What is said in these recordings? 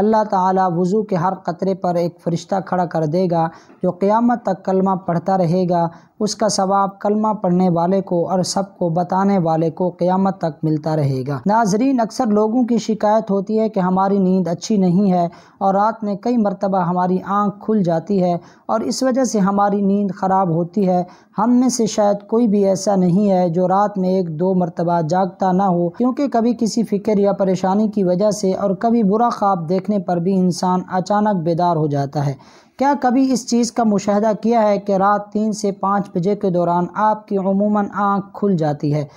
अल्लाह ताला वज़ू के हर कतरे पर एक फ़रिश्ता खड़ा कर देगा जो क़ियामत तक कलमा पढ़ता रहेगा उसका सवाब कलमा पढ़ने वाले को और सबको बताने वाले को क़ियामत तक मिलता रहेगा नाजरीन अक्सर लोगों की शिकायत होती है कि हमारी नींद अच्छी नहीं है और रात में कई मरतबा हमारी आँख खुल जाती है और इस वजह से हमारी नींद ख़राब होती है हम में से शायद कोई भी ऐसा नहीं है जो रात में एक दो मरतबा जागता ना हो क्योंकि कभी किसी फ़िक्र या परेशानी की वजह से और कभी बुरा ख्वाब देख देखने पर भी इंसान अचानक बेदार हो जाता है क्या कभी इस चीज़ का मुशाह किया है कि रात तीन से पाँच बजे के दौरान आपकी अमूमन आँख खुल जाती है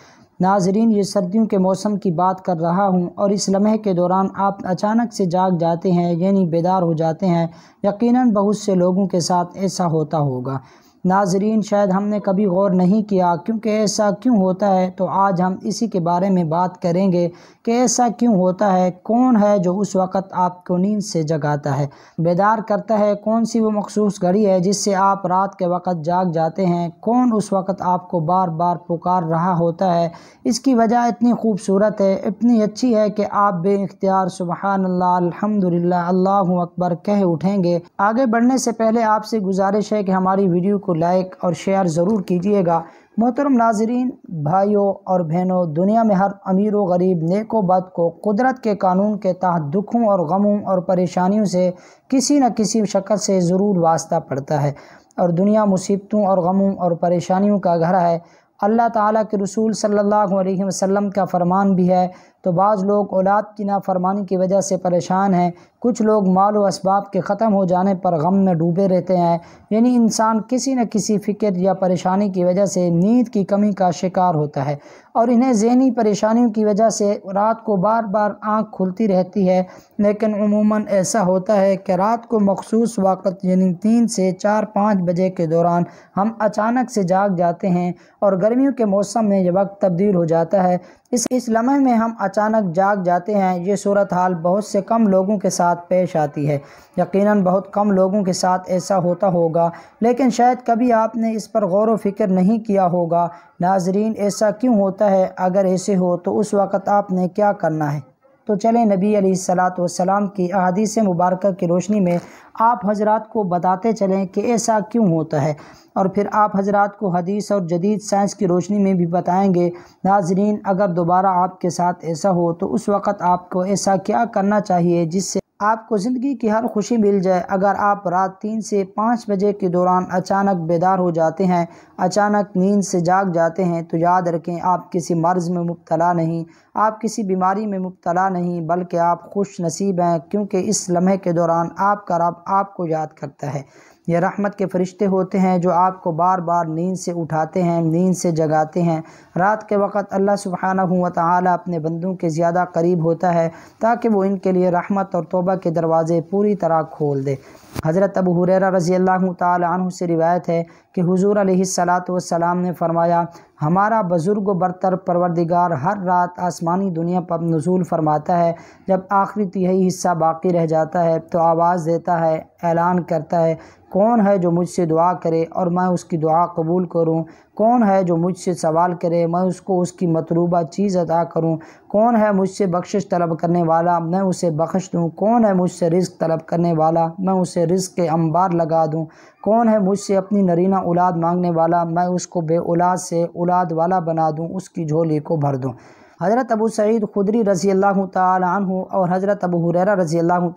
नाजरीन ये सर्दियों के मौसम की बात कर रहा हूँ और इस लम्हे के दौरान आप अचानक से जाग जाते हैं यानी बेदार हो जाते हैं यकीनन बहुत से लोगों के साथ ऐसा होता होगा नाजरीन शायद हमने कभी गौर नहीं किया क्योंकि ऐसा क्यों होता है तो आज हम इसी के बारे में बात करेंगे कि ऐसा क्यों होता है कौन है जो उस वक़्त आपको नींद से जगाता है बेदार करता है कौन सी वो मखसूस घड़ी है जिससे आप रात के वक़्त जाग जाते हैं कौन उस वक़्त आपको बार बार पुकार रहा होता है इसकी वजह इतनी खूबसूरत है इतनी अच्छी है कि आप बे इख्तियार सुबहानल्ला अलहमदिल्ला अल्लाह अकबर कह उठेंगे आगे बढ़ने से पहले आपसे गुजारिश है कि हमारी वीडियो को लाइक और शेयर ज़रूर कीजिएगा मोहतरम नाजरीन भाइयों और बहनों दुनिया में हर अमीर व गरीब नेको बद को कुदरत के कानून के तहत दुखों और गमों और परेशानियों से किसी न किसी शक्ल से ज़रूर वास्ता पड़ता है और दुनिया मुसीबतों और गमों और परेशानियों का घर है अल्लाह ताला के रसूल सल्लल्लाहु अलैहि वसल्लम का फ़रमान भी है तो बाज़ लोग औलाद की नाफरमानी की वजह से परेशान हैं कुछ लोग माल व इसबाब के ख़त्म हो जाने पर गम में डूबे रहते हैं यानी इंसान किसी न किसी फ़िक्र या परेशानी की वजह से नींद की कमी का शिकार होता है और इन्हें जहनी परेशानियों की वजह से रात को बार बार आँख खुलती रहती है लेकिन उमूमन ऐसा होता है कि रात को मखसूस वक़्त यानी तीन से चार पाँच बजे के दौरान हम अचानक से जाग जाते हैं और गर्मियों के मौसम में यह वक्त तब्दील हो जाता है इस इस लम्हे में हम अचानक जाग जाते हैं ये सूरत हाल बहुत से कम लोगों के साथ साथ पेश आती है यकीनन बहुत कम लोगों के साथ ऐसा होता होगा लेकिन शायद कभी आपने इस पर गौर व फिक्र नहीं किया होगा नाजरीन ऐसा क्यों होता है अगर ऐसे हो तो उस वक़्त आपने क्या करना है तो चलें नबी सलात वसलाम की अहादीस मुबारक की रोशनी में आप हजरात को बताते चलें कि ऐसा क्यों होता है और फिर आप हजरात को हदीस और जदीद साइंस की रोशनी में भी बताएंगे नाजरीन अगर दोबारा आपके साथ ऐसा हो तो उस वक़्त आपको ऐसा क्या करना चाहिए जिससे आपको ज़िंदगी की हर खुशी मिल जाए अगर आप रात तीन से पाँच बजे के दौरान अचानक बेदार हो जाते हैं अचानक नींद से जाग जाते हैं तो याद रखें आप किसी मर्ज़ में मुबतला नहीं आप किसी बीमारी में मुबतला नहीं बल्कि आप खुश नसीब हैं क्योंकि इस लम्हे के दौरान आपका रब आपको याद करता है यह रहमत के फरिश्ते होते हैं जो आपको बार बार नींद से उठाते हैं नींद से जगाते हैं रात के वक़्त अल्लाह सुबहाना हुआ ताली अपने बंदों के ज़्यादा करीब होता है ताकि वो इनके लिए रहमत और तोबा के दरवाज़े पूरी तरह खोल दे हज़रत अबू हुररा रज़ी अल्लाह तु से रिवायत है कि हुजूर सलात वसलाम ने फरमाया हमारा बुज़ुर्ग बरतर परवरदिगार हर रात आसमानी दुनिया पर नजूल फरमाता है जब आखिरी तिहाई हिस्सा बाकी रह जाता है तो आवाज़ देता है ऐलान करता है कौन है जो मुझसे दुआ करे और मैं उसकी दुआ कबूल करूं कौन है जो मुझसे सवाल करे मैं उसको उसकी मतलूबा चीज़ अदा करूं कौन है मुझसे बख्शिश तलब करने वाला मैं उसे बख्श दूं कौन है मुझसे रिस्क तलब करने वाला मैं उसे रिस्क के अंबार लगा दूं कौन है मुझसे अपनी नरीना औलाद मांगने वाला मैं उसको बे औलाद से औलाद वाला बना दूँ उसकी झोली को भर दूँ हज़रत अबू सईद खुदरी रज़ी अल्लाह तु और हज़रत अबू हुररा रज़ी अल्लाह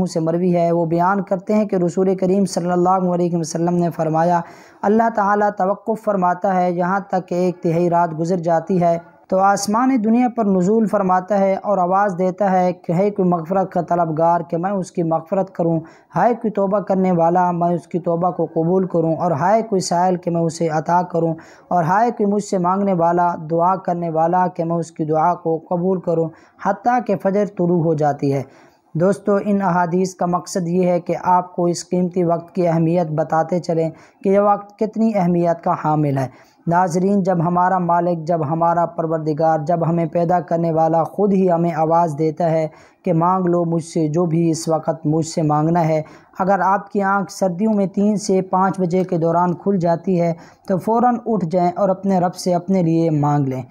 तु से मरवी है वो बयान करते हैं कि रसूल करीम सल्लल्लाहु अलैहि वसल्लम ने फ़रमाया अल्लाह ताला तवक़ फ़रमाता है यहाँ तक कि एक तिहाई रात गुजर जाती है तो आसमान दुनिया पर नज़ूल फरमाता है और आवाज़ देता है कि है कोई मगफ़रत का तलबगार कि मैं उसकी मगफ़रत करूँ हाय कोई तोबा करने वाला मैं उसकी तोबा को कबूल करूँ और हाय कोई साइल कि मैं उसे अता करूँ और हाय कोई मुझसे मांगने वाला दुआ करने वाला कि मैं उसकी दुआ को कबूल करूँ हती कि फ़जर तुरू हो जाती है दोस्तों इन अहादीस का मकसद ये है कि आपको इस कीमती वक्त की अहमियत बताते चलें कि यह वक्त कितनी अहमियत का हामिल है नाजरीन जब हमारा मालिक जब हमारा परवरदिगार जब हमें पैदा करने वाला ख़ुद ही हमें आवाज़ देता है कि मांग लो मुझसे जो भी इस वक्त मुझसे मांगना है अगर आपकी आंख सर्दियों में तीन से पाँच बजे के दौरान खुल जाती है तो फ़ौर उठ जाएं और अपने रब से अपने लिए मांग लें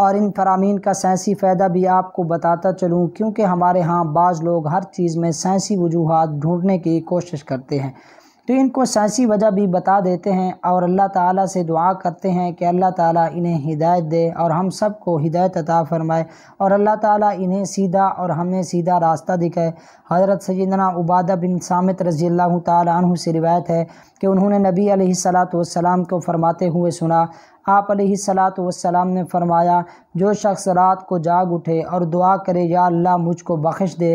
और इन फरामीन का साइंसी फ़ायदा भी आपको बताता चलूँ क्योंकि हमारे यहाँ बाज़ लोग हर चीज़ में साइंसी वजूहत ढूँढने की कोशिश करते हैं तो इनको साइंसी वजह भी बता देते हैं और अल्लाह ताला से दुआ करते हैं कि अल्लाह ताला इन्हें हिदायत दे और हम सब को हिदायत अता फ़रमाए और अल्लाह ताला इन्हें सीधा और हमें सीधा रास्ता दिखाए हज़रत सैदना उबादा बिन सामित रज़ी अल्लाह तु से रिवायत है कि उन्होंने नबी सलात वसलाम को फ़रमाते हुए सुना आप सलात वसलाम ने फरमाया जो शख्स रात को जाग उठे और दुआ करे या अल्लाह मुझको बख्श दे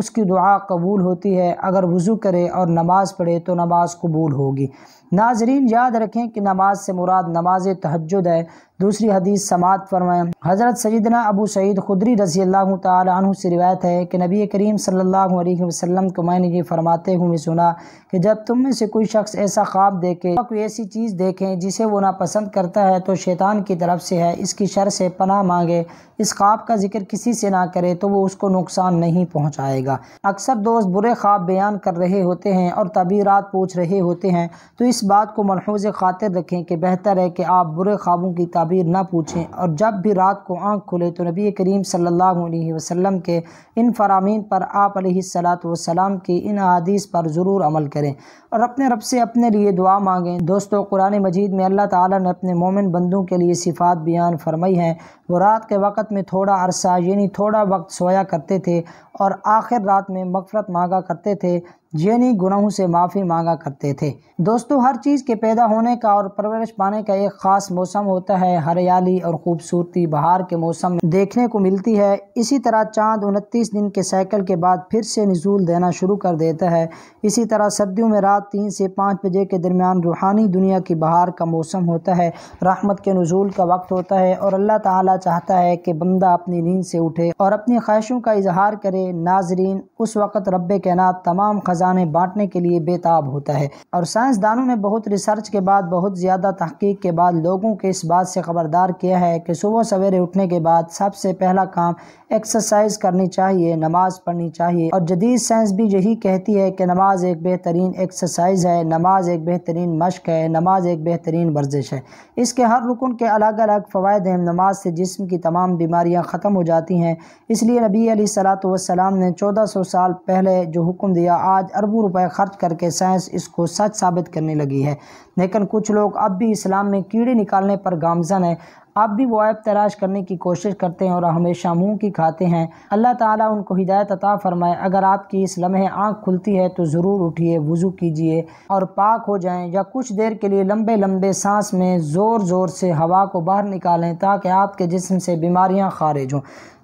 उसकी दुआ कबूल होती है अगर वज़ू करे और नमाज़ पढ़े तो नमाज़ कबूल होगी नाजरीन याद रखें कि नमाज से मुराद नमाज तहजद है दूसरी हदीस समात फरमाएँ हज़रत सईदना अबू सईद खुदरी रजी अल्लाह तु से रिवायत है कि नबी करीम सल्लल्लाहु अलैहि वसल्लम को मैंने ये फरमाते हुए सुना कि जब तुम में से कोई शख्स ऐसा ख्वाब देखे कोई ऐसी चीज़ देखें जिसे वो नापसंद करता है तो शैतान की तरफ से है इसकी शर से पनाह मांगे इस ख्वाब का जिक्र किसी से ना करे तो वो उसको नुकसान नहीं पहुँचाएगा अक्सर दोस्त बुरे ख्वाब बयान कर रहे होते हैं और तबीरत पूछ रहे होते हैं तो इस इस बात को मनहूज खातिर रखें कि बेहतर है कि आप बुरे ख्वाबों की ताबीर ना पूछें और जब भी रात को आँख खुलें तो नबी करीम सल्लल्लाहु अलैहि वसल्लम के इन फरामीन पर आप सलात की इन अदीस पर ज़रूर अमल करें और अपने रब से अपने लिए दुआ मांगें दोस्तों कुरान मजीद में अल्लाह ताला ने अपने मोमिन बंदों के लिए सिफात बयान फरमाई हैं वो रात के वक़्त में थोड़ा अरसा यानी थोड़ा वक्त सोया करते थे और आखिर रात में मगफरत मांगा करते थे यानी गुनाहों से माफ़ी मांगा करते थे दोस्तों हर चीज़ के पैदा होने का और परवरिश पाने का एक ख़ास मौसम होता है हरियाली और खूबसूरती बहार के मौसम में देखने को मिलती है इसी तरह चांद उनतीस दिन के साइकिल के बाद फिर से नजूल देना शुरू कर देता है इसी तरह सर्दियों में रात तीन से पाँच बजे के दरमियान रूहानी दुनिया की बहार का मौसम होता है राहमत के नजूल का वक्त होता है और अल्लाह ताली चाहता है कि बंदा अपनी नींद से उठे और अपनी ख्वाहिशों का इजहार करे नाजरीन उस वक़्त रब के नाथ तमाम खजाने बांटने के लिए बेताब होता है और साइंसदानों ने बहुत रिसर्च के बाद बहुत ज़्यादा तहकीक के बाद लोगों के इस बात से खबरदार किया है कि सुबह सवेरे उठने के बाद सबसे पहला काम एक्सरसाइज करनी चाहिए नमाज पढ़नी चाहिए और जदीद साइंस भी यही कहती है कि नमाज एक बेहतरीन एक्सरसाइज है नमाज एक बेहतरीन मश्क है नमाज एक बेहतरीन वर्जिश है इसके हर रुकन के अलग अलग फ़वाद हैं नमाज से जिसम की तमाम बीमारियाँ ख़त्म हो जाती हैं इसलिए नबी सलात वसलाम ने चौदह सौ साल पहले जो हुक्म दिया आज अरबों रुपए खर्च करके साइंस इसको सच साबित करने लगी है लेकिन कुछ लोग अब भी इस्लाम में कीड़े निकालने पर गामजन है अब भी वो ऐप तलाश करने की कोशिश करते हैं और हमेशा मुंह की खाते हैं अल्लाह ताला उनको हिदायत अता फरमाए अगर आपकी इस लम्हे आँख खुलती है तो ज़रूर उठिए वज़ू कीजिए और पाक हो जाएं या कुछ देर के लिए लंबे लंबे सांस में ज़ोर ज़ोर से हवा को बाहर निकालें ताकि आपके जिसम से बीमारियाँ खारिज हों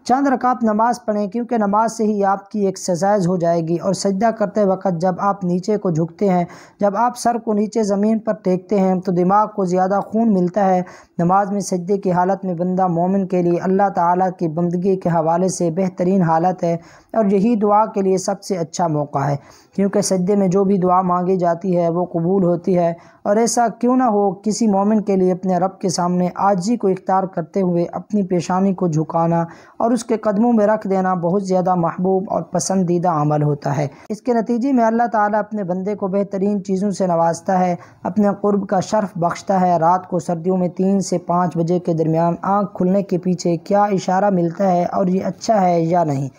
चंद रकात नमाज़ पढ़ें क्योंकि नमाज से ही आपकी एक्सरसाइज हो जाएगी और सजदा करते वक्त जब आप नीचे को झुकते हैं जब आप सर को नीचे ज़मीन पर टेकते हैं तो दिमाग को ज़्यादा खून मिलता है नमाज में सजदे की हालत में बंदा मोमिन के लिए अल्लाह ताला की बंदगी के हवाले से बेहतरीन हालत है और यही दुआ के लिए सबसे अच्छा मौका है क्योंकि सजदे में जो भी दुआ मांगी जाती है वो कबूल होती है और ऐसा क्यों ना हो किसी मोमिन के लिए अपने रब के सामने आजी को इख्तार करते हुए अपनी पेशानी को झुकाना और उसके कदमों में रख देना बहुत ज़्यादा महबूब और पसंदीदा अमल होता है इसके नतीजे में अल्लाह ताला अपने बंदे को बेहतरीन चीज़ों से नवाजता है अपने कुर्ब का शर्फ बख्शता है रात को सर्दियों में तीन से पाँच बजे के दरमियान आँख खुलने के पीछे क्या इशारा मिलता है और ये अच्छा है या नहीं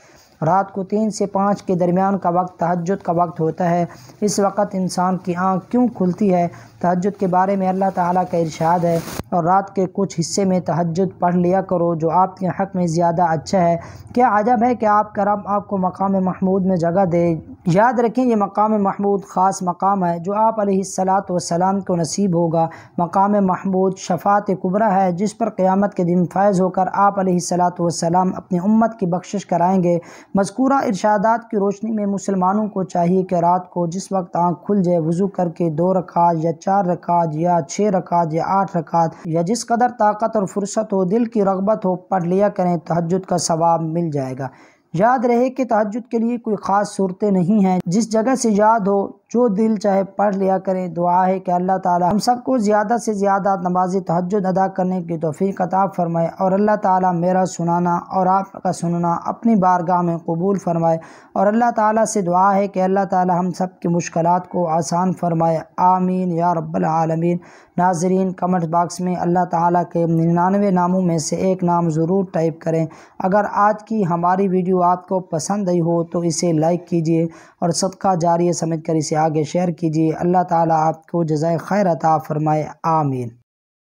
रात को तीन से पाँच के दरमियान का वक्त तहजद का वक्त होता है इस वक्त इंसान की आंख क्यों खुलती है तहजद के बारे में अल्लाह ताला का इरशाद है और रात के कुछ हिस्से में तहजद पढ़ लिया करो जो आपके हक़ में ज़्यादा अच्छा है क्या अजब है कि आपका रब आपको मकाम महमूद में जगह दे याद रखें यह मकाम महमूद ख़ास मकाम है जो आप सलात वसलाम को नसीब होगा मकाम महमूद शफात कुबरा है जिस पर क़्यामत के दिन फायज़ होकर आप सलात वसलाम अपनी उम्मत की बख्शिश कराएँगे मذकूरा इर्शादात की रोशनी में मुसलमानों को चाहिए कि रात को जिस वक्त आँख खुल जाए वज़ू करके दो रखात या चार रखात या छः रखात या आठ रखात या जिस कदर ताकत और फुर्सत हो दिल की रगबत हो पढ़ लिया करें तहजद का सवाब मिल जाएगा याद रहे कि तहजद के लिए कोई ख़ास सूरतें नहीं हैं जिस जगह से याद हो जो दिल चाहे पढ़ लिया करें दुआ है कि अल्लाह ताला हम सबको ज़्यादा से ज़्यादा नमाज तहजद अदा करने की तोफ़ी कताब फरमाए और अल्लाह ताला मेरा सुनाना और आपका सुनना अपनी बारगाह में कबूल फरमाए और अल्लाह ताला से दुआ है कि अल्लाह ताला हम सब की मुश्किल को आसान फरमाए आमीन या रब्बालमीन नाजरीन कमेंट बाक्स में अल्लाह ताला के निन्यानवे नामों में से एक नाम ज़रूर टाइप करें अगर आज की हमारी वीडियो आपको पसंद आई हो तो इसे लाइक कीजिए और सदका जारी समझ कर इसे आगे शेयर कीजिए अल्लाह ताला आपको जजाय खैर अता फ़रमाए आमीन